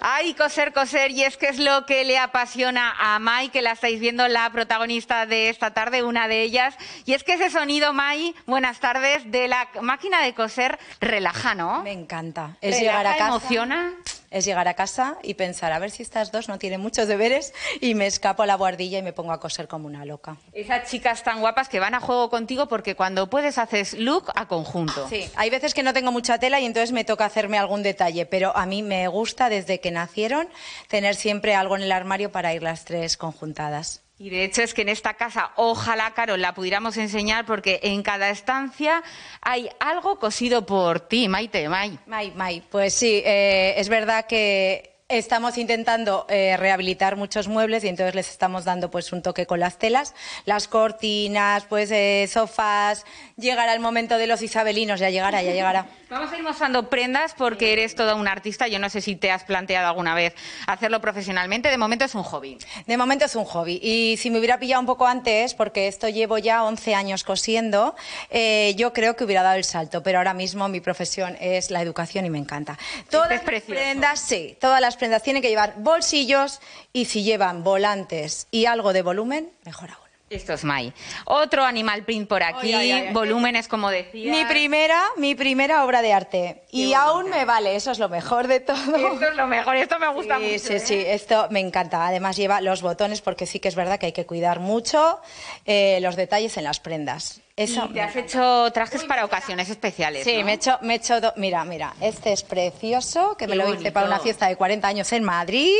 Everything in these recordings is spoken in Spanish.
Ay, coser, coser, y es que es lo que le apasiona a Mai, que la estáis viendo la protagonista de esta tarde, una de ellas. Y es que ese sonido, Mai, buenas tardes, de la máquina de coser relaja, ¿no? Me encanta. Es llegar a casa. ¿Emociona? es llegar a casa y pensar, a ver si estas dos no tienen muchos deberes y me escapo a la guardilla y me pongo a coser como una loca. Esas chicas tan guapas que van a juego contigo porque cuando puedes haces look a conjunto. Sí, hay veces que no tengo mucha tela y entonces me toca hacerme algún detalle, pero a mí me gusta desde que nacieron tener siempre algo en el armario para ir las tres conjuntadas. Y de hecho es que en esta casa, ojalá, Carol, la pudiéramos enseñar porque en cada estancia hay algo cosido por ti, Maite, May. May, May, pues sí, eh, es verdad que estamos intentando eh, rehabilitar muchos muebles y entonces les estamos dando pues un toque con las telas, las cortinas, pues eh, sofás. Llegará el momento de los isabelinos, ya llegará, ya llegará. Vamos a ir mostrando prendas porque eres toda una artista. Yo no sé si te has planteado alguna vez hacerlo profesionalmente. De momento es un hobby. De momento es un hobby. Y si me hubiera pillado un poco antes, porque esto llevo ya 11 años cosiendo, eh, yo creo que hubiera dado el salto. Pero ahora mismo mi profesión es la educación y me encanta. Este todas las prendas, sí, todas las prendas tienen que llevar bolsillos y si llevan volantes y algo de volumen, mejor aún. Esto es May. Otro animal print por aquí, volúmenes como decía. Mi primera, mi primera obra de arte. y aún me vale, eso es lo mejor de todo. Esto es lo mejor, esto me gusta mucho. Sí, sí, ¿eh? esto me encanta. Además lleva los botones porque sí que es verdad que hay que cuidar mucho eh, los detalles en las prendas. Y te has hecho trajes para ocasiones especiales. Sí, me he hecho, me he hecho mira, mira, este es precioso, que me lo hice para una fiesta de 40 años en Madrid,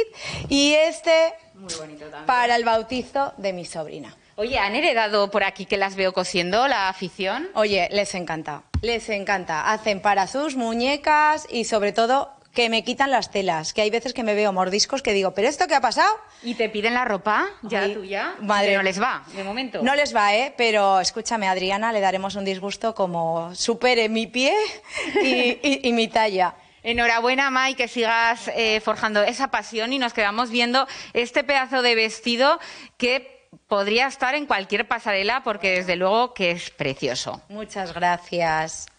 y este Muy bonito también. para el bautizo de mi sobrina. Oye, ¿han heredado por aquí que las veo cosiendo la afición? Oye, les encanta, les encanta. Hacen para sus muñecas y sobre todo que me quitan las telas, que hay veces que me veo mordiscos que digo, ¿pero esto qué ha pasado? ¿Y te piden la ropa ya tuya? Madre. no les va, de momento. No les va, ¿eh? Pero escúchame, Adriana, le daremos un disgusto como supere mi pie y, mi talla. Enhorabuena, Mai, que sigas eh, forjando esa pasión y nos quedamos viendo este pedazo de vestido que podría estar en cualquier pasarela porque desde luego que es precioso. Muchas gracias.